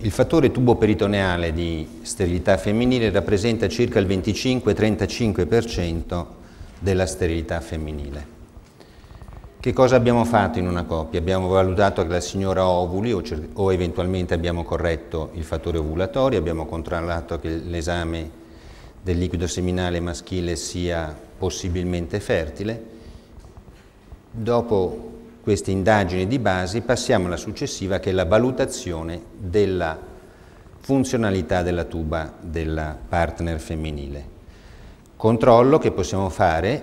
Il fattore tubo peritoneale di sterilità femminile rappresenta circa il 25-35% della sterilità femminile. Che cosa abbiamo fatto in una coppia? Abbiamo valutato che la signora ovuli o, o eventualmente abbiamo corretto il fattore ovulatorio, abbiamo controllato che l'esame del liquido seminale maschile sia possibilmente fertile. Dopo queste indagini di base, passiamo alla successiva che è la valutazione della funzionalità della tuba della partner femminile. Controllo che possiamo fare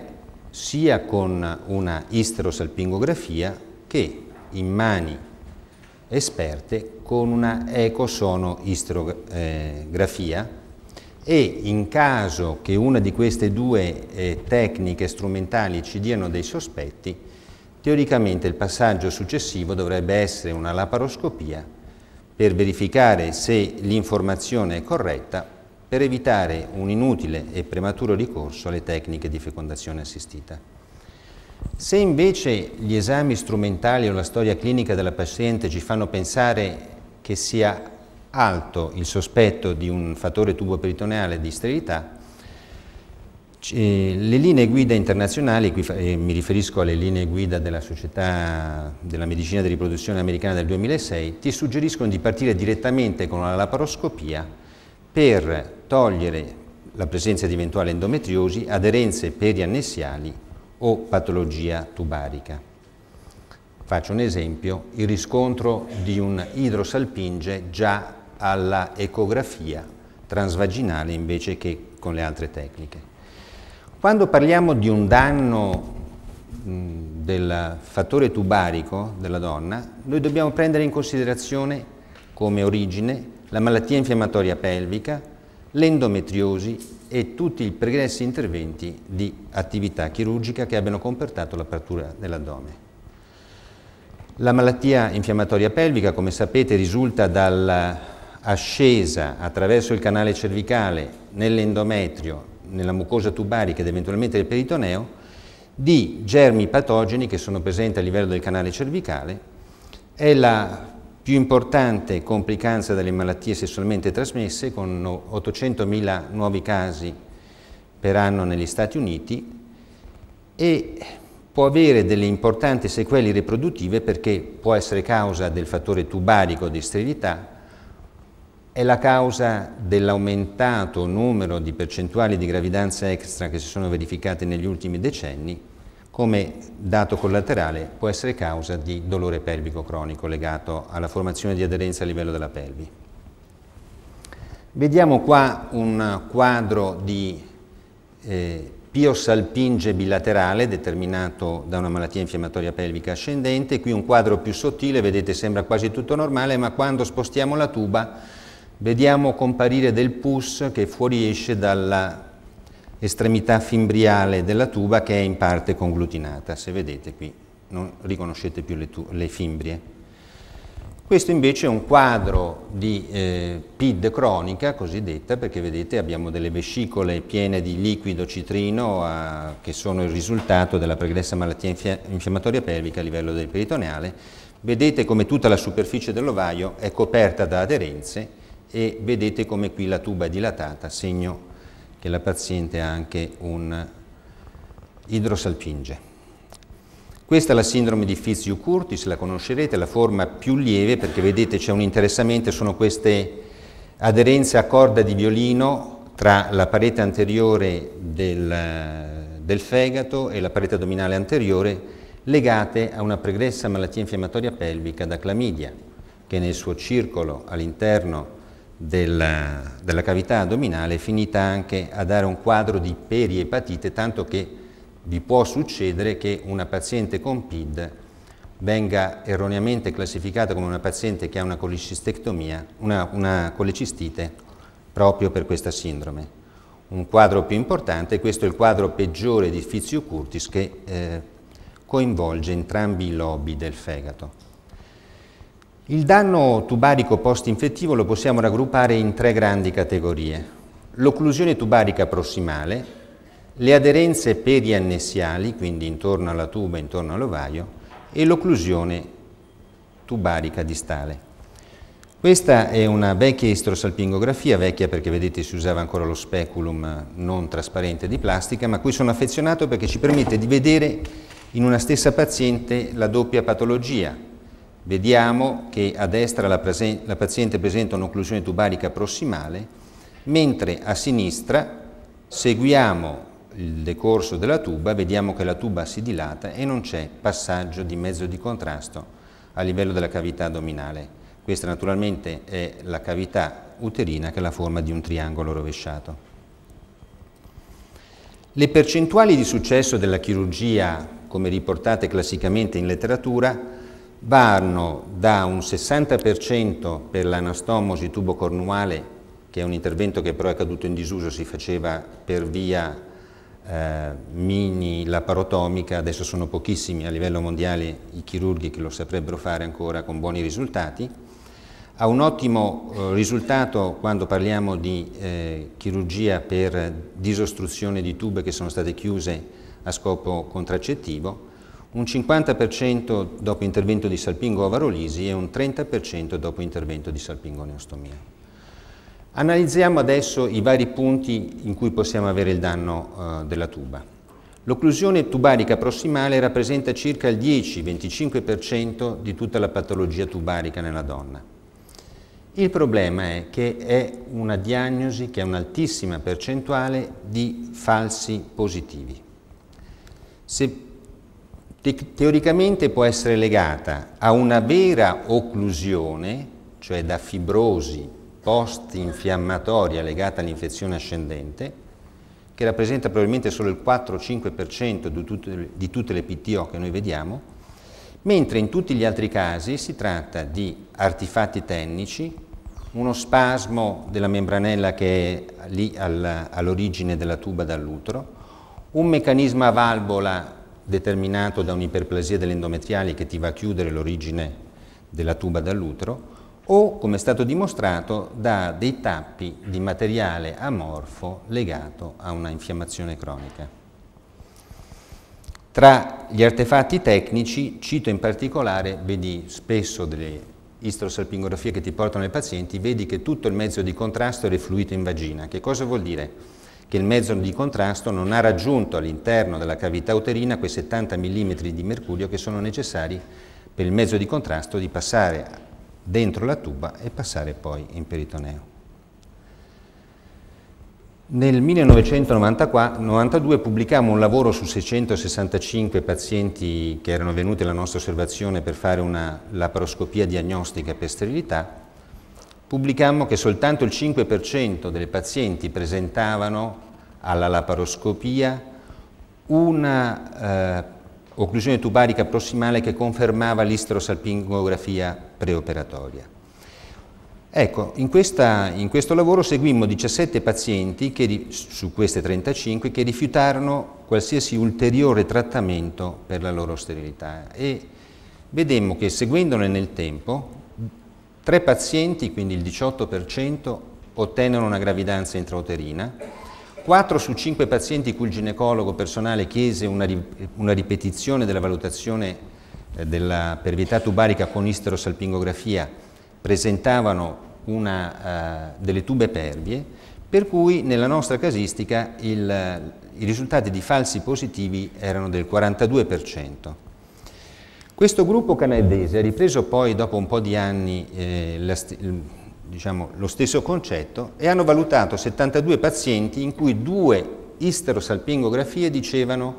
sia con una isterosalpingografia che in mani esperte con una ecosonoisterografia e in caso che una di queste due eh, tecniche strumentali ci diano dei sospetti Teoricamente il passaggio successivo dovrebbe essere una laparoscopia per verificare se l'informazione è corretta per evitare un inutile e prematuro ricorso alle tecniche di fecondazione assistita. Se invece gli esami strumentali o la storia clinica della paziente ci fanno pensare che sia alto il sospetto di un fattore tubo peritoneale di sterilità, eh, le linee guida internazionali, qui, eh, mi riferisco alle linee guida della Società della Medicina di Riproduzione Americana del 2006, ti suggeriscono di partire direttamente con la laparoscopia per togliere la presenza di eventuali endometriosi, aderenze periannessiali o patologia tubarica. Faccio un esempio, il riscontro di un idrosalpinge già alla ecografia transvaginale invece che con le altre tecniche. Quando parliamo di un danno del fattore tubarico della donna, noi dobbiamo prendere in considerazione come origine la malattia infiammatoria pelvica, l'endometriosi e tutti i pregressi interventi di attività chirurgica che abbiano comportato l'apertura dell'addome. La malattia infiammatoria pelvica, come sapete, risulta dall'ascesa attraverso il canale cervicale nell'endometrio nella mucosa tubarica ed eventualmente del peritoneo di germi patogeni che sono presenti a livello del canale cervicale. È la più importante complicanza delle malattie sessualmente trasmesse con 800.000 nuovi casi per anno negli Stati Uniti e può avere delle importanti sequele riproduttive perché può essere causa del fattore tubarico di sterilità, è la causa dell'aumentato numero di percentuali di gravidanza extra che si sono verificate negli ultimi decenni, come dato collaterale può essere causa di dolore pelvico cronico legato alla formazione di aderenza a livello della pelvi. Vediamo qua un quadro di eh, piosalpinge bilaterale determinato da una malattia infiammatoria pelvica ascendente, qui un quadro più sottile, vedete sembra quasi tutto normale, ma quando spostiamo la tuba vediamo comparire del pus che fuoriesce dalla estremità fimbriale della tuba che è in parte conglutinata, se vedete qui non riconoscete più le, le fimbrie. Questo invece è un quadro di eh, PID cronica, cosiddetta, perché vedete abbiamo delle vescicole piene di liquido citrino eh, che sono il risultato della pregressa malattia inf infiammatoria pelvica a livello del peritoneale. Vedete come tutta la superficie dell'ovaio è coperta da aderenze e vedete come qui la tuba è dilatata, segno che la paziente ha anche un idrosalpinge. Questa è la sindrome di Fitzhugh-Curtis, la conoscerete, la forma più lieve perché vedete c'è un interessamento, sono queste aderenze a corda di violino tra la parete anteriore del, del, fegato e la parete addominale anteriore legate a una pregressa malattia infiammatoria pelvica da clamidia che nel suo circolo all'interno della, della, cavità addominale è finita anche a dare un quadro di periepatite, tanto che vi può succedere che una paziente con PID venga erroneamente classificata come una paziente che ha una colicistectomia, una, una colecistite proprio per questa sindrome. Un quadro più importante, questo è il quadro peggiore di Fizio Curtis che eh, coinvolge entrambi i lobi del fegato. Il danno tubarico post-infettivo lo possiamo raggruppare in tre grandi categorie. L'occlusione tubarica prossimale, le aderenze periannessiali, quindi intorno alla tuba, intorno all'ovaio, e l'occlusione tubarica distale. Questa è una vecchia istrosalpingografia, vecchia perché vedete si usava ancora lo speculum non trasparente di plastica, ma a cui sono affezionato perché ci permette di vedere in una stessa paziente la doppia patologia, Vediamo che a destra la, la paziente presenta un'occlusione tubarica prossimale, mentre a sinistra seguiamo il decorso della tuba, vediamo che la tuba si dilata e non c'è passaggio di mezzo di contrasto a livello della cavità addominale. Questa naturalmente è la cavità uterina che ha la forma di un triangolo rovesciato. Le percentuali di successo della chirurgia, come riportate classicamente in letteratura, vanno da un 60% per l'anastomosi tubo cornuale, che è un intervento che però è caduto in disuso, si faceva per via eh, mini laparotomica, adesso sono pochissimi a livello mondiale i chirurghi che lo saprebbero fare ancora con buoni risultati, ha un ottimo eh, risultato quando parliamo di eh, chirurgia per disostruzione di tube che sono state chiuse a scopo contraccettivo un 50% dopo intervento di salpingo ovarolisi e un 30% dopo intervento di salpingo neostomia. Analizziamo adesso i vari punti in cui possiamo avere il danno eh, della tuba. L'occlusione tubarica prossimale rappresenta circa il 10-25% di tutta la patologia tubarica nella donna. Il problema è che è una diagnosi che ha un'altissima percentuale di falsi positivi. Se te teoricamente può essere legata a una vera occlusione, cioè da fibrosi post-infiammatoria legata all'infezione ascendente, che rappresenta probabilmente solo il 4-5% di, di tutte le PTO che noi vediamo, mentre in tutti gli altri casi si tratta di artefatti tecnici, uno spasmo della membranella che è lì all'origine della tuba dall'utero, un meccanismo a valvola determinato da un'iperplasia dell'endometriale che ti va a chiudere l'origine della tuba dall'utero, o, come è stato dimostrato, da dei tappi di materiale amorfo legato a una infiammazione cronica. Tra gli artefatti tecnici cito in particolare, vedi spesso delle istrosalpingografie che ti portano i pazienti, vedi che tutto il mezzo di contrasto è refluito in vagina. Che cosa vuol dire? che il mezzo di contrasto non ha raggiunto all'interno della cavità uterina quei 70 mm di mercurio che sono necessari per il mezzo di contrasto di passare dentro la tuba e passare poi in peritoneo. Nel 1992 pubblicammo un lavoro su 665 pazienti che erano venuti alla nostra osservazione per fare una laparoscopia diagnostica per sterilità pubblicammo che soltanto il 5% delle pazienti presentavano alla laparoscopia una eh, occlusione tubarica prossimale che confermava l'isterosalpingografia preoperatoria. Ecco, in, questa, in, questo lavoro seguimmo 17 pazienti che, su queste 35 che rifiutarono qualsiasi ulteriore trattamento per la loro sterilità e vedemmo che seguendone nel tempo Tre pazienti, quindi il 18%, ottennero una gravidanza intrauterina. 4 su 5 pazienti cui il ginecologo personale chiese una, una ripetizione della valutazione eh, della pervietà tubarica con isterosalpingografia presentavano una, eh, delle tube pervie, per cui nella nostra casistica il, i risultati di falsi positivi erano del 42%. Questo gruppo canadese ha ripreso poi dopo un po' di anni eh, la, diciamo, lo stesso concetto e hanno valutato 72 pazienti in cui due isterosalpingografie dicevano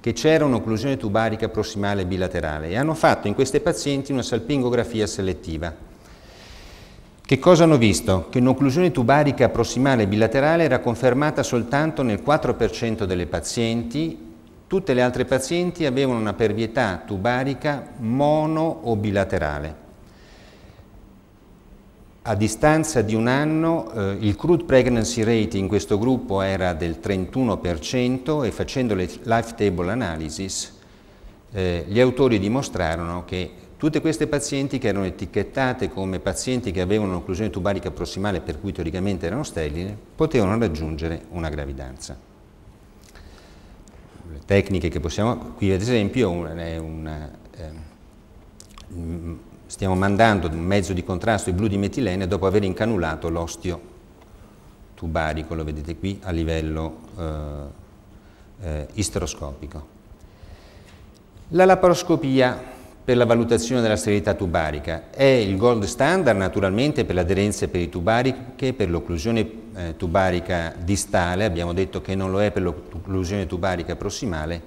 che c'era un'occlusione tubarica prossimale bilaterale e hanno fatto in queste pazienti una salpingografia selettiva. Che cosa hanno visto? Che un'occlusione tubarica prossimale bilaterale era confermata soltanto nel 4% delle pazienti Tutte le altre pazienti avevano una pervietà tubarica mono o bilaterale. A distanza di un anno eh, il crude pregnancy rate in questo gruppo era del 31% e facendo le life table analysis eh, gli autori dimostrarono che tutte queste pazienti che erano etichettate come pazienti che avevano un'occlusione tubarica prossimale per cui teoricamente erano sterili potevano raggiungere una gravidanza le tecniche che possiamo... Qui ad esempio un, un, eh, stiamo mandando un mezzo di contrasto, di blu di metilene, dopo aver incanulato l'ostio tubarico, lo vedete qui, a livello eh, eh, isteroscopico. La laparoscopia per la valutazione della sterilità tubarica. È il gold standard naturalmente per l'aderenza per i tubariche, per l'occlusione eh, tubarica distale, abbiamo detto che non lo è per l'occlusione tubarica prossimale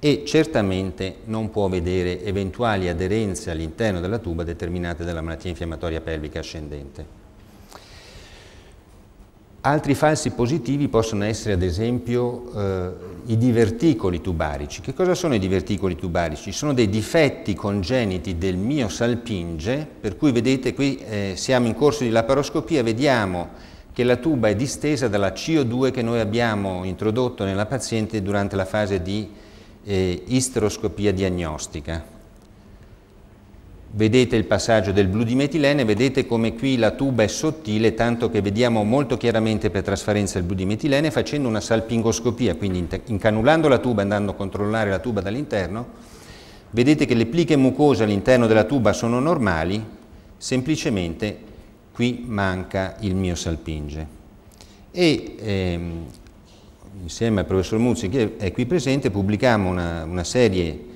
e certamente non può vedere eventuali aderenze all'interno della tuba determinate dalla malattia infiammatoria pelvica ascendente. Altri falsi positivi possono essere ad esempio eh, i diverticoli tubarici. Che cosa sono i diverticoli tubarici? Sono dei difetti congeniti del mio salpinge, per cui vedete qui eh, siamo in corso di laparoscopia, vediamo che la tuba è distesa dalla CO2 che noi abbiamo introdotto nella paziente durante la fase di eh, isteroscopia diagnostica vedete il passaggio del blu di metilene, vedete come qui la tuba è sottile, tanto che vediamo molto chiaramente per trasparenza il blu di metilene, facendo una salpingoscopia, quindi incanulando la tuba, andando a controllare la tuba dall'interno, vedete che le pliche mucose all'interno della tuba sono normali, semplicemente qui manca il mio salpinge. E ehm, insieme al professor Muzzi che è qui presente pubblichiamo una, una serie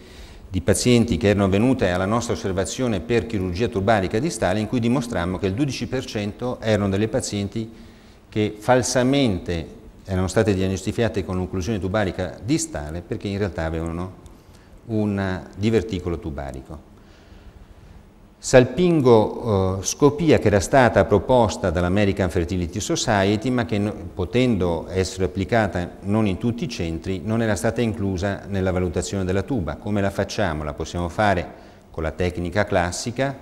di pazienti che erano venute alla nostra osservazione per chirurgia turbarica distale in cui dimostrammo che il 12% erano delle pazienti che falsamente erano state diagnosticate con occlusione tubarica distale perché in realtà avevano un diverticolo tubarico. Salpingo eh, scopia che era stata proposta dall'American Fertility Society ma che potendo essere applicata non in tutti i centri non era stata inclusa nella valutazione della tuba. Come la facciamo? La possiamo fare con la tecnica classica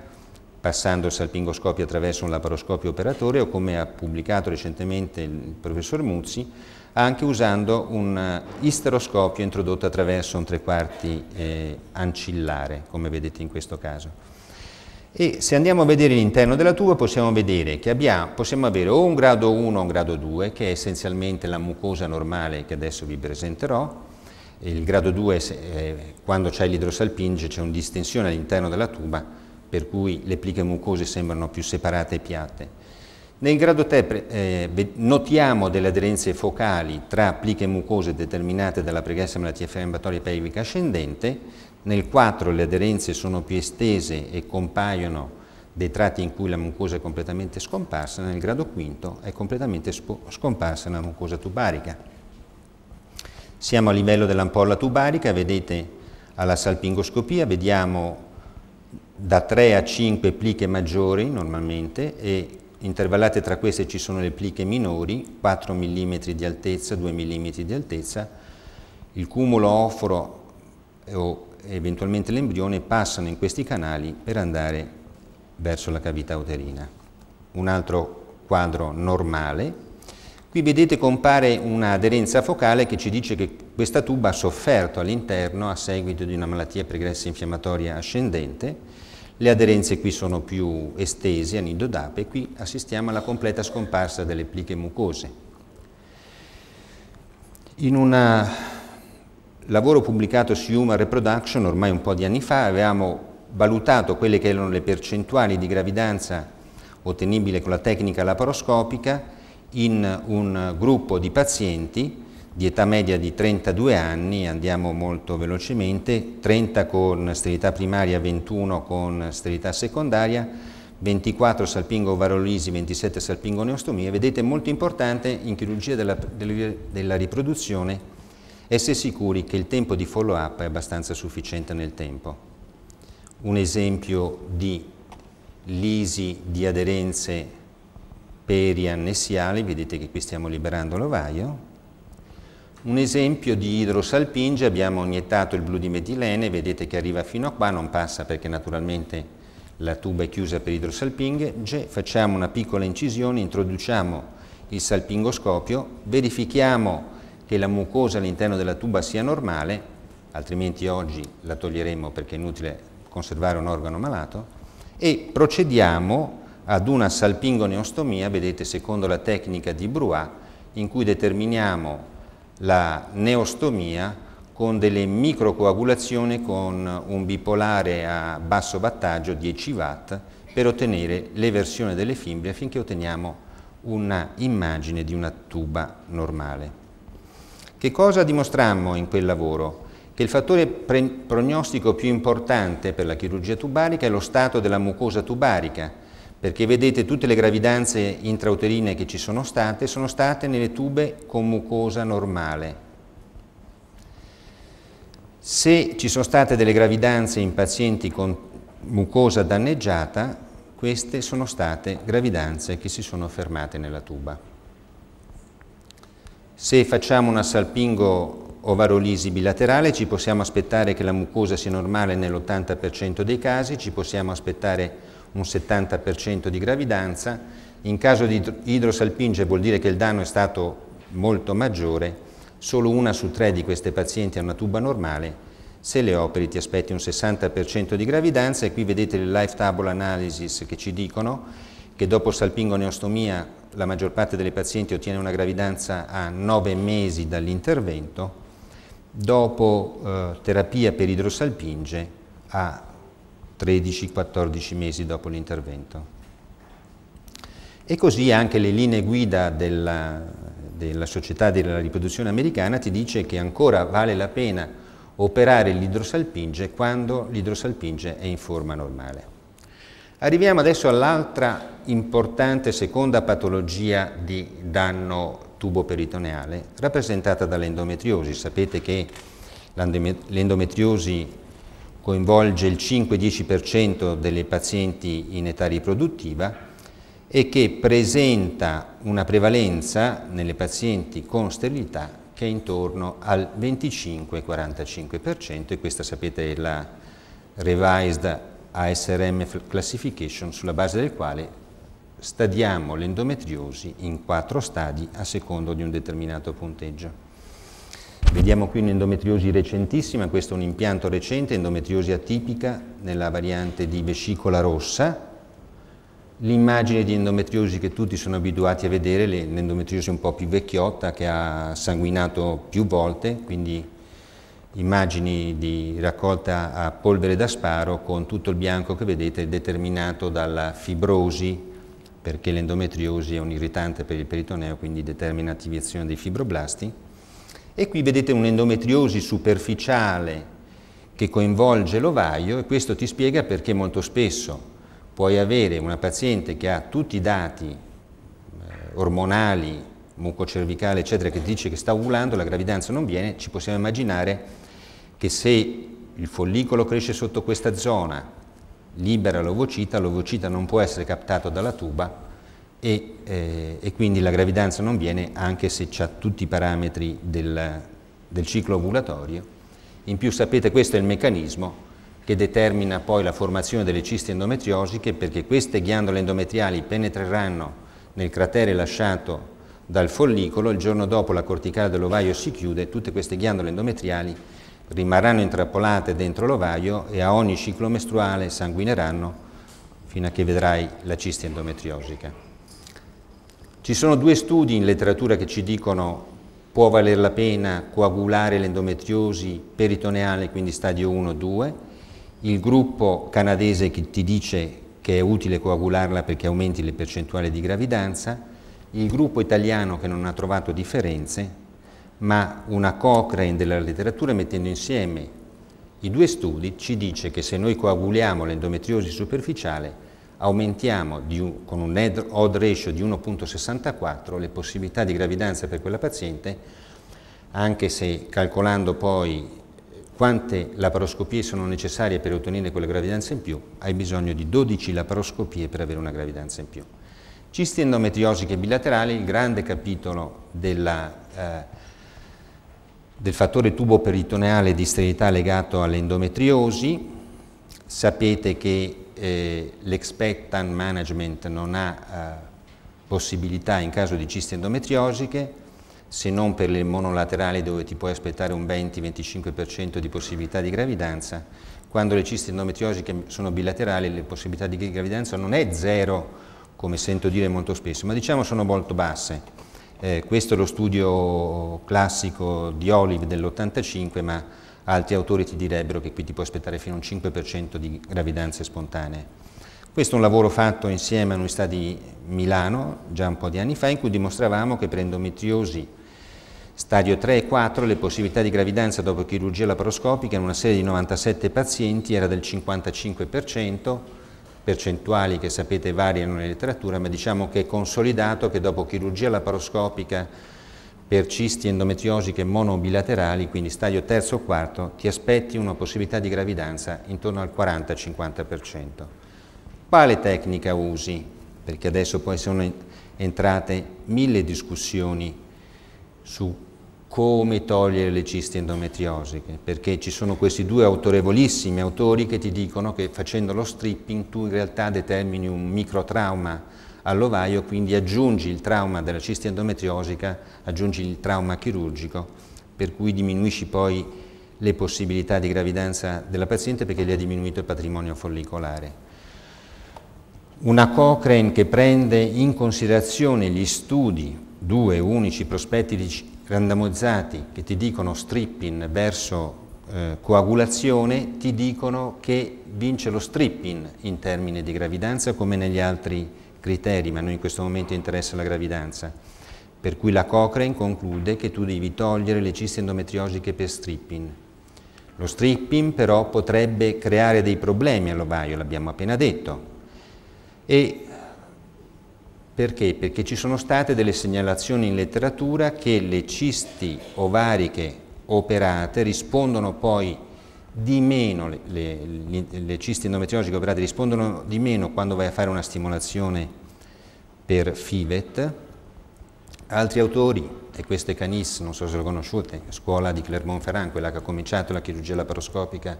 passando il salpingoscopio attraverso un laparoscopio operatore o come ha pubblicato recentemente il professor Muzzi anche usando un eh, isteroscopio introdotto attraverso un tre quarti eh, ancillare come vedete in questo caso. E se andiamo a vedere l'interno della tuba possiamo vedere che abbiamo, possiamo avere o un grado 1 o un grado 2, che è essenzialmente la mucosa normale che adesso vi presenterò. Il grado 2 è quando c'è l'idrosalpinge, c'è una distensione all'interno della tuba, per cui le pliche mucose sembrano più separate e piatte. Nel grado 3 eh, notiamo delle aderenze focali tra pliche mucose determinate dalla pregressa malattia fiammatoria pelvica ascendente nel 4 le aderenze sono più estese e compaiono dei tratti in cui la mucosa è completamente scomparsa, nel grado 5 è completamente scomparsa la mucosa tubarica. Siamo a livello dell'ampolla tubarica, vedete alla salpingoscopia, vediamo da 3 a 5 pliche maggiori normalmente e intervallate tra queste ci sono le pliche minori, 4 mm di altezza, 2 mm di altezza, il cumulo oforo o eventualmente l'embrione passano in questi canali per andare verso la cavità uterina. Un altro quadro normale. Qui vedete compare un'aderenza focale che ci dice che questa tuba ha sofferto all'interno a seguito di una malattia pregressa infiammatoria ascendente. Le aderenze qui sono più estese, d'ape, e qui assistiamo alla completa scomparsa delle pliche mucose. In una lavoro pubblicato su Human Reproduction ormai un po' di anni fa, avevamo valutato quelle che erano le percentuali di gravidanza ottenibile con la tecnica laparoscopica in un gruppo di pazienti di età media di 32 anni, andiamo molto velocemente, 30 con sterilità primaria, 21 con sterilità secondaria, 24 salpingo varolisi, 27 salpingo neostomia, vedete molto importante in chirurgia della, della riproduzione essere sicuri che il tempo di follow-up è abbastanza sufficiente nel tempo. Un esempio di lisi di aderenze periannessiali, vedete che qui stiamo liberando l'ovaio. Un esempio di idrosalpinge, abbiamo iniettato il blu di metilene, vedete che arriva fino a qua, non passa perché naturalmente la tuba è chiusa per idrosalpinge, facciamo una piccola incisione, introduciamo il salpingoscopio, verifichiamo che la mucosa all'interno della tuba sia normale, altrimenti oggi la toglieremo perché è inutile conservare un organo malato, e procediamo ad una salpingoneostomia, vedete, secondo la tecnica di Bruat, in cui determiniamo la neostomia con delle microcoagulazioni con un bipolare a basso wattaggio 10 watt per ottenere l'eversione delle fibre affinché otteniamo un'immagine di una tuba normale. Che cosa dimostrammo in quel lavoro? Che il fattore prognostico più importante per la chirurgia tubarica è lo stato della mucosa tubarica, perché vedete tutte le gravidanze intrauterine che ci sono state sono state nelle tube con mucosa normale, se ci sono state delle gravidanze in pazienti con mucosa danneggiata, queste sono state gravidanze che si sono fermate nella tuba. Se facciamo una salpingo ovarolisi bilaterale ci possiamo aspettare che la mucosa sia normale nell'80% dei casi, ci possiamo aspettare un 70% di gravidanza, in caso di idrosalpinge vuol dire che il danno è stato molto maggiore, solo una su tre di queste pazienti ha una tuba normale, se le operi ti aspetti un 60% di gravidanza e qui vedete le life table analysis che ci dicono che dopo salpingo neostomia la maggior parte delle pazienti ottiene una gravidanza a 9 mesi dall'intervento, dopo eh, terapia per idrosalpinge a 13-14 mesi dopo l'intervento. E così anche le linee guida della, della Società della Riproduzione Americana ti dice che ancora vale la pena operare l'idrosalpinge quando l'idrosalpinge è in forma normale. Arriviamo adesso all'altra importante seconda patologia di danno tubo peritoneale rappresentata dall'endometriosi. Sapete che l'endometriosi coinvolge il 5-10% delle pazienti in età riproduttiva e che presenta una prevalenza nelle pazienti con sterilità che è intorno al 25-45% e questa sapete è la revised ASRM Classification sulla base del quale stadiamo l'endometriosi in quattro stadi a secondo di un determinato punteggio. Vediamo qui un'endometriosi recentissima, questo è un impianto recente, endometriosi atipica nella variante di vescicola rossa. L'immagine di endometriosi che tutti sono abituati a vedere, l'endometriosi un po' più vecchiotta che ha sanguinato più volte, quindi immagini di raccolta a polvere da sparo con tutto il bianco che vedete determinato dalla fibrosi perché l'endometriosi è un irritante per il peritoneo quindi determina attivazione dei fibroblasti e qui vedete un'endometriosi superficiale che coinvolge l'ovaio e questo ti spiega perché molto spesso puoi avere una paziente che ha tutti i dati eh, ormonali, mucocervicale eccetera che dice che sta ovulando, la gravidanza non viene, ci possiamo immaginare che se il follicolo cresce sotto questa zona, libera l'ovocita, l'ovocita non può essere captato dalla tuba e, eh, e quindi la gravidanza non viene anche se ha tutti i parametri del, del ciclo ovulatorio. In più sapete questo è il meccanismo che determina poi la formazione delle cisti endometriosiche perché queste ghiandole endometriali penetreranno nel cratere lasciato dal follicolo, il giorno dopo la corticale dell'ovaio si chiude, tutte queste ghiandole endometriali rimarranno intrappolate dentro l'ovaio e a ogni ciclo mestruale sanguineranno fino a che vedrai la cisti endometriosica. Ci sono due studi in letteratura che ci dicono può valer la pena coagulare l'endometriosi peritoneale, quindi stadio 1-2, il gruppo canadese che ti dice che è utile coagularla perché aumenti le percentuali di gravidanza, il gruppo italiano che non ha trovato differenze ma una Cochrane della letteratura mettendo insieme i due studi ci dice che se noi coaguliamo l'endometriosi superficiale aumentiamo un, con un odd ratio di 1.64 le possibilità di gravidanza per quella paziente, anche se calcolando poi quante laparoscopie sono necessarie per ottenere quella gravidanza in più, hai bisogno di 12 laparoscopie per avere una gravidanza in più. Cisti endometriosiche bilaterali, il grande capitolo della eh, del fattore tubo peritoneale di sterilità legato all'endometriosi. Sapete che eh, l'expectant management non ha eh, possibilità in caso di ciste endometriosiche, se non per le monolaterali dove ti puoi aspettare un 20-25% di possibilità di gravidanza. Quando le ciste endometriosiche sono bilaterali le possibilità di gravidanza non è zero, come sento dire molto spesso, ma diciamo sono molto basse. Eh, questo è lo studio classico di Olive dell'85, ma altri autori ti direbbero che qui ti puoi aspettare fino a un 5% di gravidanze spontanee. Questo è un lavoro fatto insieme all'Università di Milano, già un po' di anni fa, in cui dimostravamo che per endometriosi stadio 3 e 4 le possibilità di gravidanza dopo chirurgia laparoscopica in una serie di 97 pazienti era del 55%, percentuali che sapete variano nella letteratura, ma diciamo che è consolidato che dopo chirurgia laparoscopica per cisti endometriosiche monobilaterali, quindi stadio terzo o quarto, ti aspetti una possibilità di gravidanza intorno al 40-50%. Quale tecnica usi? Perché adesso poi sono entrate mille discussioni su come togliere le cisti endometriosiche, perché ci sono questi due autorevolissimi autori che ti dicono che facendo lo stripping tu in realtà determini un microtrauma all'ovaio, quindi aggiungi il trauma della cisti endometriosica, aggiungi il trauma chirurgico, per cui diminuisci poi le possibilità di gravidanza della paziente perché gli ha diminuito il patrimonio follicolare. Una Cochrane che prende in considerazione gli studi, due unici prospetti randamozzati che ti dicono stripping verso eh, coagulazione, ti dicono che vince lo stripping in termini di gravidanza come negli altri criteri, ma a noi in questo momento interessa la gravidanza. Per cui la Cochrane conclude che tu devi togliere le ciste endometriosiche per stripping. Lo stripping però potrebbe creare dei problemi all'ovaio, l'abbiamo appena detto, e perché? Perché ci sono state delle segnalazioni in letteratura che le cisti ovariche operate rispondono poi di meno, le, le, le cisti endometriologiche operate rispondono di meno quando vai a fare una stimolazione per FIVET. Altri autori, e questo è Canis, non so se lo conosciute, scuola di Clermont-Ferrand, quella che ha cominciato la chirurgia laparoscopica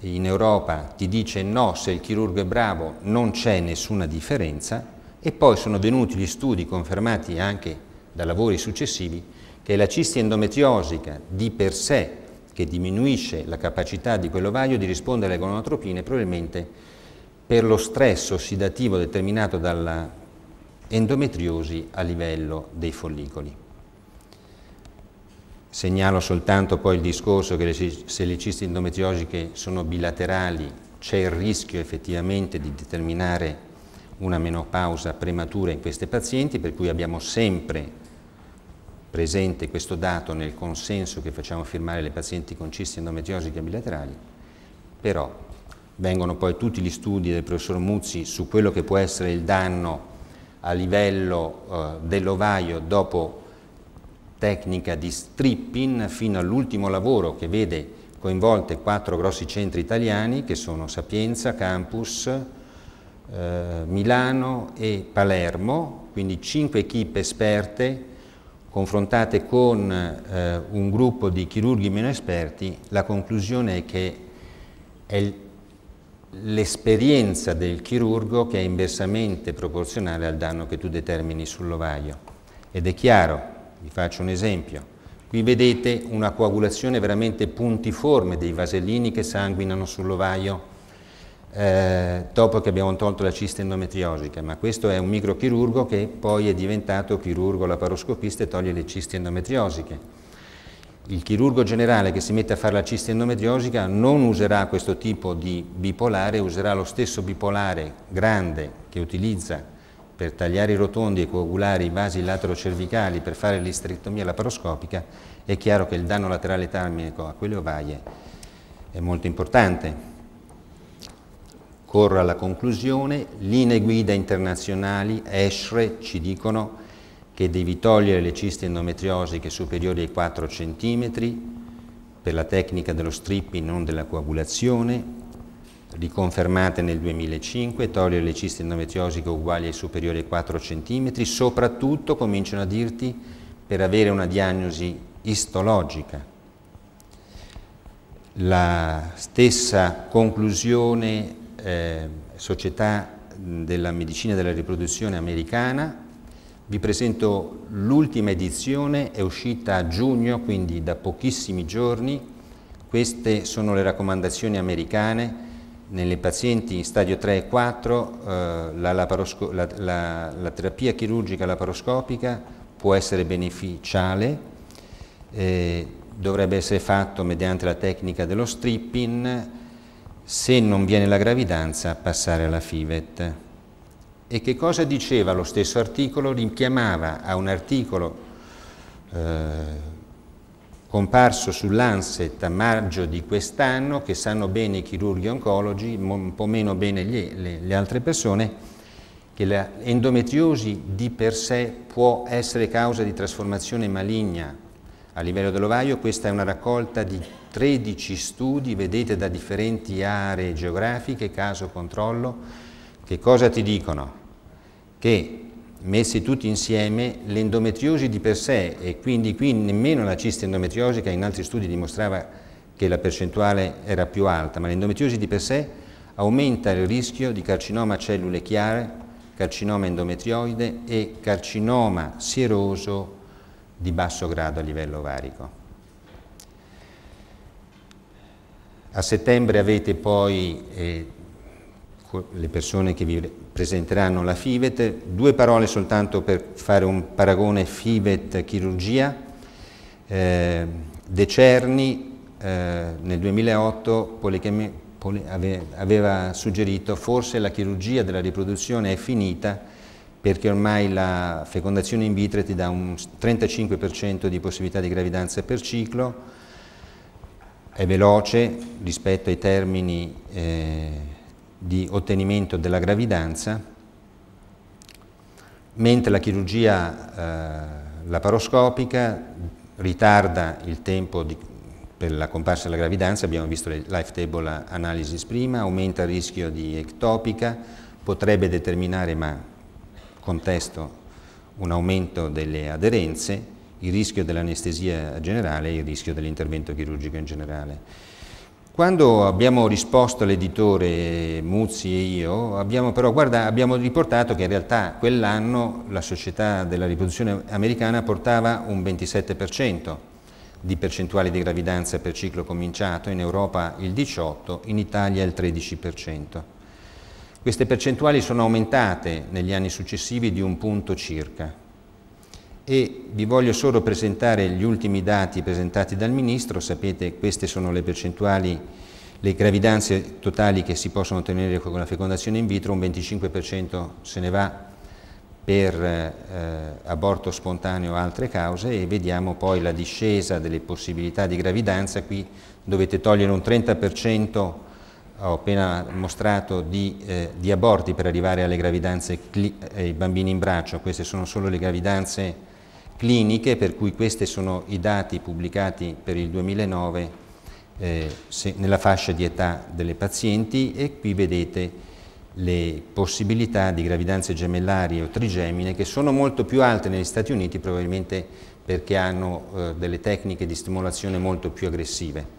in Europa, ti dice no, se il chirurgo è bravo non c'è nessuna differenza, e poi sono venuti gli studi confermati anche da lavori successivi che la cisti endometriosica di per sé che diminuisce la capacità di quell'ovario di rispondere alle gonadotropine probabilmente per lo stress ossidativo determinato dalla endometriosi a livello dei follicoli. Segnalo soltanto poi il discorso che se le cisti endometriosiche sono bilaterali c'è il rischio effettivamente di determinare una menopausa prematura in queste pazienti, per cui abbiamo sempre presente questo dato nel consenso che facciamo firmare le pazienti con cisti endometriosiche bilaterali, però vengono poi tutti gli studi del professor Muzzi su quello che può essere il danno a livello eh, dell'ovaio dopo tecnica di stripping fino all'ultimo lavoro che vede coinvolte quattro grossi centri italiani che sono Sapienza, Campus, eh, Milano e Palermo, quindi cinque equip esperte confrontate con eh, un gruppo di chirurghi meno esperti, la conclusione è che è l'esperienza del chirurgo che è inversamente proporzionale al danno che tu determini sull'ovaio. Ed è chiaro, vi faccio un esempio, qui vedete una coagulazione veramente puntiforme dei vasellini che sanguinano sull'ovaio eh, dopo che abbiamo tolto la cista endometriosica, ma questo è un microchirurgo che poi è diventato chirurgo laparoscopista e toglie le ciste endometriosiche. Il chirurgo generale che si mette a fare la cista endometriosica non userà questo tipo di bipolare, userà lo stesso bipolare grande che utilizza per tagliare i rotondi e coagulare i vasi latero-cervicali per fare l'istrectomia laparoscopica, è chiaro che il danno laterale termico a quelle ovaie è molto importante. Corro alla conclusione, linee guida internazionali, ESHRE, ci dicono che devi togliere le ciste endometriosiche superiori ai 4 cm per la tecnica dello stripping, non della coagulazione, riconfermate nel 2005, togliere le ciste endometriosiche uguali ai superiori ai 4 cm, soprattutto, cominciano a dirti, per avere una diagnosi istologica. La stessa conclusione eh, società della medicina della riproduzione americana. Vi presento l'ultima edizione, è uscita a giugno, quindi da pochissimi giorni. Queste sono le raccomandazioni americane. Nelle pazienti in stadio 3 e 4 eh, la, la, la, la, terapia chirurgica laparoscopica può essere beneficiale, eh, dovrebbe essere fatto mediante la tecnica dello stripping, se non viene la gravidanza passare alla FIVET. E che cosa diceva lo stesso articolo? Rinchiamava a un articolo eh, comparso sull'Anset a maggio di quest'anno, che sanno bene i chirurghi oncologi, un po' meno bene gli, le, le altre persone, che l'endometriosi di per sé può essere causa di trasformazione maligna a livello dell'ovaio, questa è una raccolta di 13 studi, vedete da differenti aree geografiche, caso controllo, che cosa ti dicono? Che messi tutti insieme l'endometriosi di per sé e quindi qui nemmeno la ciste endometriosica in altri studi dimostrava che la percentuale era più alta, ma l'endometriosi di per sé aumenta il rischio di carcinoma a cellule chiare, carcinoma endometrioide e carcinoma sieroso di basso grado a livello ovarico. A settembre avete poi eh, le persone che vi presenteranno la FIVET. Due parole soltanto per fare un paragone FIVET-chirurgia. Eh, De Cerni eh, nel 2008 aveva suggerito forse la chirurgia della riproduzione è finita perché ormai la fecondazione in vitro ti dà un 35% di possibilità di gravidanza per ciclo, è veloce rispetto ai termini eh, di ottenimento della gravidanza, mentre la chirurgia eh, laparoscopica ritarda il tempo di, per la comparsa della gravidanza, abbiamo visto le life table analysis prima, aumenta il rischio di ectopica, potrebbe determinare, ma contesto, un aumento delle aderenze il rischio dell'anestesia generale e il rischio dell'intervento chirurgico in generale. Quando abbiamo risposto all'editore Muzzi e io, abbiamo però guarda, abbiamo riportato che in realtà quell'anno la società della riproduzione americana portava un 27% di percentuale di gravidanza per ciclo cominciato, in Europa il 18%, in Italia il 13%. Queste percentuali sono aumentate negli anni successivi di un punto circa, e vi voglio solo presentare gli ultimi dati presentati dal Ministro, sapete queste sono le percentuali, le gravidanze totali che si possono ottenere con la fecondazione in vitro, un 25% se ne va per eh, aborto spontaneo o altre cause e vediamo poi la discesa delle possibilità di gravidanza, qui dovete togliere un 30% ho appena mostrato di, eh, di, aborti per arrivare alle gravidanze eh, ai bambini in braccio, queste sono solo le gravidanze cliniche, per cui questi sono i dati pubblicati per il 2009 eh, se, nella fascia di età delle pazienti e qui vedete le possibilità di gravidanze gemellari o trigemine che sono molto più alte negli Stati Uniti probabilmente perché hanno eh, delle tecniche di stimolazione molto più aggressive.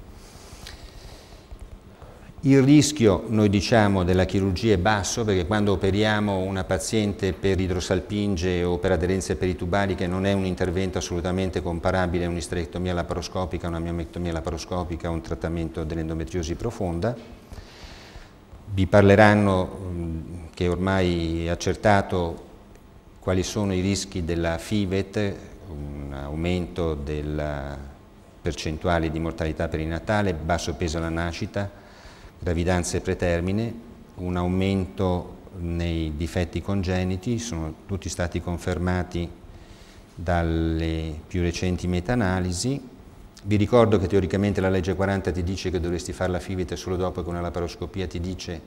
Il rischio, noi diciamo, della chirurgia è basso perché quando operiamo una paziente per idrosalpinge o per aderenze peritubariche non è un intervento assolutamente comparabile a un'isterectomia laparoscopica, una miomectomia laparoscopica o un trattamento dell'endometriosi profonda. Vi parleranno, che ormai è accertato, quali sono i rischi della FIVET, un aumento della percentuale di mortalità perinatale, basso peso alla nascita, gravidanze pretermine, un aumento nei difetti congeniti, sono tutti stati confermati dalle più recenti meta-analisi. Vi ricordo che teoricamente la legge 40 ti dice che dovresti fare la FIVIT solo dopo che una laparoscopia ti dice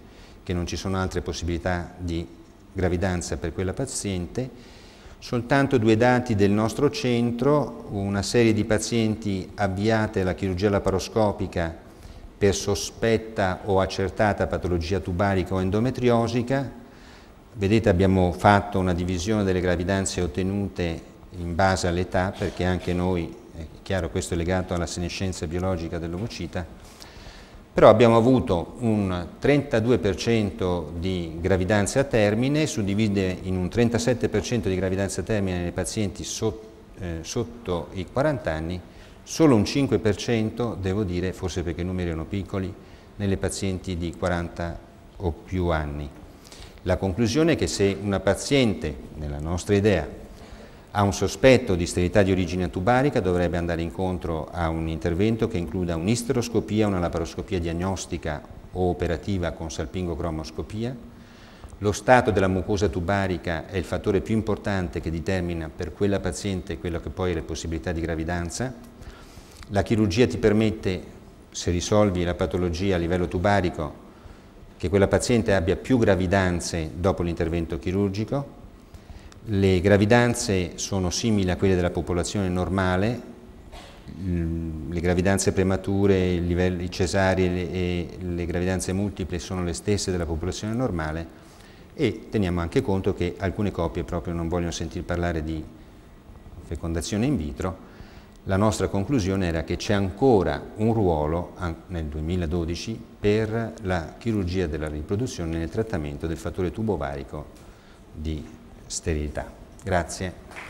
che non ci sono altre possibilità di gravidanza per quella paziente. Soltanto due dati del nostro centro, una serie di pazienti avviate alla chirurgia laparoscopica per sospetta o accertata patologia tubarica o endometriosica. Vedete abbiamo fatto una divisione delle gravidanze ottenute in base all'età, perché anche noi, è chiaro questo è legato alla senescenza biologica dell'omocita, però abbiamo avuto un 32% di gravidanze a termine, suddivide in un 37% di gravidanze a termine nei pazienti sotto, eh, sotto i 40 anni solo un 5%, devo dire, forse perché i numeri erano piccoli, nelle pazienti di 40 o più anni. La conclusione è che se una paziente, nella nostra idea, ha un sospetto di sterilità di origine tubarica, dovrebbe andare incontro a un intervento che includa un'isteroscopia, una laparoscopia diagnostica o operativa con salpingocromoscopia. Lo stato della mucosa tubarica è il fattore più importante che determina per quella paziente quello che poi è le possibilità di gravidanza la chirurgia ti permette, se risolvi la patologia a livello tubarico, che quella paziente abbia più gravidanze dopo l'intervento chirurgico. Le gravidanze sono simili a quelle della popolazione normale, mm, le gravidanze premature, i, livelli, cesari e le gravidanze multiple sono le stesse della popolazione normale e teniamo anche conto che alcune coppie proprio non vogliono sentir parlare di fecondazione in vitro la nostra conclusione era che c'è ancora un ruolo nel 2012 per la chirurgia della riproduzione nel trattamento del fattore tubo tubovarico di sterilità. Grazie.